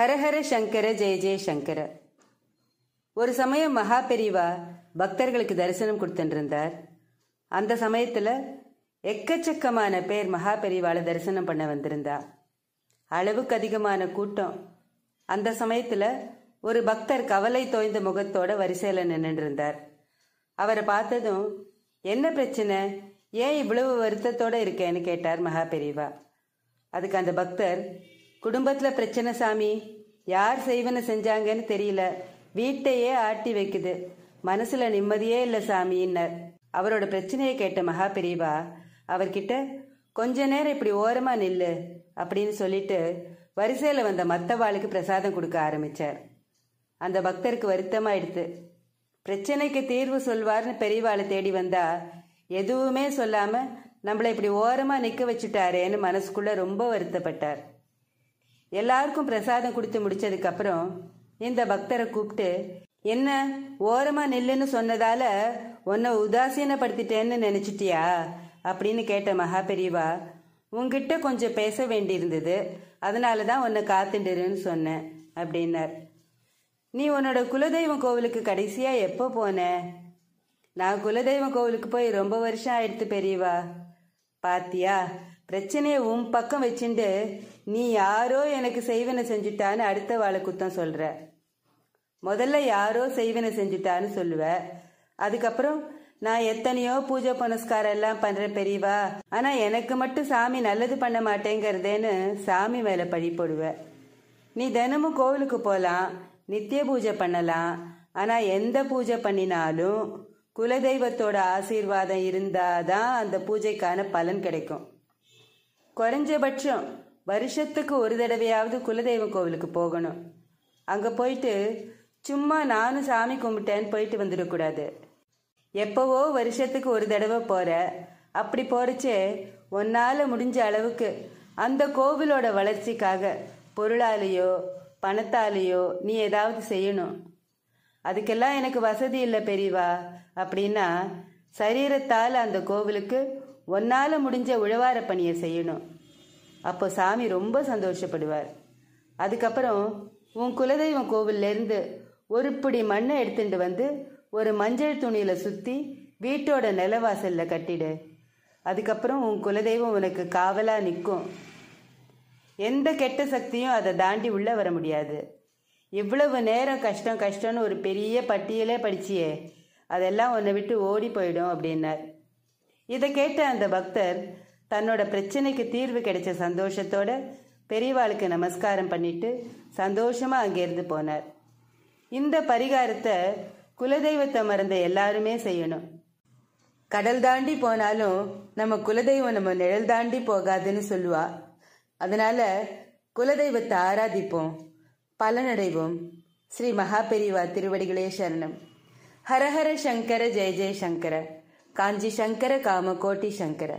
ஹரஹர சங்கர ஜெய ஜெய சங்கர ஒரு சமயம் மகா பெரிவா பக்தர்களுக்கு தரிசனம் கொடுத்துருந்தார் அந்த சமயத்தில் எக்கச்சக்கமான பேர் மகா பெரிவால தரிசனம் பண்ண வந்திருந்தா அளவுக்கு அதிகமான கூட்டம் அந்த சமயத்தில் ஒரு பக்தர் கவலை தோய்ந்த முகத்தோட வரிசையில் இருந்தார் அவரை பார்த்ததும் என்ன பிரச்சனை ஏன் இவ்வளவு வருத்தத்தோடு இருக்கேன்னு கேட்டார் மகா பெரிவா அதுக்கு அந்த பக்தர் குடும்பத்தில் பிரச்சனை சாமி யார் செய்வன செஞ்சாங்கன்னு தெரியல வீட்டையே ஆட்டி வைக்குது மனசுல நிம்மதியே இல்லை சாமின்னர் அவரோட பிரச்சனையை கேட்ட மகா பிரிவா அவர்கிட்ட கொஞ்ச நேரம் இப்படி ஓரமா நில்லு அப்படின்னு சொல்லிட்டு வரிசையில் வந்த மத்தவாளுக்கு பிரசாதம் கொடுக்க ஆரம்பிச்சார் அந்த பக்தருக்கு வருத்தமாயிடுத்து பிரச்சனைக்கு தீர்வு சொல்வார்னு பெரியவாளை தேடி வந்தா எதுவுமே சொல்லாம நம்மள இப்படி ஓரமா நிக்க வச்சுட்டாரேன்னு மனசுக்குள்ள ரொம்ப வருத்தப்பட்டார் எல்லாருக்கும் பிரசாதம் கொடுத்து முடிச்சதுக்கப்புறம் இந்த பக்தரை கூப்பிட்டு என்ன ஓரமா நில்லுன்னு சொன்னதால உன்னை உதாசீனப்படுத்திட்டேன்னு நினைச்சிட்டியா அப்படின்னு கேட்ட மகா பெரியவா உங்ககிட்ட கொஞ்சம் பேச வேண்டியிருந்தது அதனால தான் உன்னை காத்துண்டுருன்னு சொன்னேன் அப்படின்னார் நீ உன்னோட குலதெய்வம் கோவிலுக்கு கடைசியா எப்போ போன நான் குலதெய்வம் கோவிலுக்கு போய் ரொம்ப வருஷம் ஆயிடுத்து பெரியவா பாத்தியா பிரச்சனையை உன் பக்கம் வச்சுண்டு நீ யாரோ எனக்கு செய்வனை செஞ்சுட்டான்னு அடுத்த வாழை குத்தம் சொல்ற முதல்ல யாரோ செய்வனை செஞ்சுட்டான்னு சொல்லுவ அதுக்கப்புறம் நான் எத்தனையோ பூஜை புனஸ்காரம் எல்லாம் பண்ற பெரியவா ஆனா எனக்கு மட்டும் சாமி நல்லது பண்ண மாட்டேங்கிறதேன்னு சாமி மேல பழி போடுவ நீ தினமும் கோவிலுக்கு போகலாம் நித்திய பூஜை பண்ணலாம் ஆனா எந்த பூஜை பண்ணினாலும் குலதெய்வத்தோட ஆசீர்வாதம் இருந்தால் தான் அந்த பூஜைக்கான பலன் கிடைக்கும் குறைஞ்சபட்சம் வருஷத்துக்கு ஒரு தடவையாவது குலதெய்வ கோவிலுக்கு போகணும் அங்கே போயிட்டு சும்மா நானும் சாமி கும்பிட்டேன்னு போயிட்டு வந்துடக்கூடாது எப்போவோ வருஷத்துக்கு ஒரு தடவை போகிற அப்படி போறச்சே ஒன்னால முடிஞ்ச அளவுக்கு அந்த கோவிலோட வளர்ச்சிக்காக பொருளாலேயோ பணத்தாலேயோ நீ ஏதாவது செய்யணும் அதுக்கெல்லாம் எனக்கு வசதி இல்லை பெரியவா அப்படின்னா சரீரத்தால் அந்த கோவிலுக்கு ஒன்னால் முடிஞ்ச உழவார பணியை செய்யணும் அப்போ சாமி ரொம்ப சந்தோஷப்படுவார் அதுக்கப்புறம் உன் குலதெய்வம் கோவில்லேருந்து ஒரு பிடி மண்ணை எடுத்துட்டு வந்து ஒரு மஞ்சள் துணியில் சுற்றி வீட்டோட நிலவாசலில் கட்டிடு அதுக்கப்புறம் உன் குலதெய்வம் உனக்கு காவலாக நிற்கும் எந்த கெட்ட சக்தியும் அதை தாண்டி உள்ளே வர முடியாது எவ்வளவு நேரம் கஷ்டம் கஷ்டம்னு ஒரு பெரிய பட்டியலே படிச்சியே அதெல்லாம் உன்னை விட்டு ஓடி போயிடும் அப்படின்னார் இதை கேட்ட அந்த பக்தர் தன்னோட பிரச்சனைக்கு தீர்வு கிடைச்ச சந்தோஷத்தோட பெரியவாளுக்கு நமஸ்காரம் பண்ணிட்டு சந்தோஷமாக இருந்து போனார் இந்த பரிகாரத்தை குலதெய்வத்தை மறந்த எல்லாருமே செய்யணும் கடல் தாண்டி போனாலும் நம்ம குலதெய்வம் நம்ம நிழல் தாண்டி போகாதுன்னு சொல்லுவா அதனால குலதெய்வத்தை ஆராதிப்போம் பலனடைவோம் ஸ்ரீ மகாபெரிவா திருவடிகளே சரணம் ஹரஹர சங்கர ஜெய ஜெய சங்கர காஞ்சி சங்கர காம கோட்டி சங்கர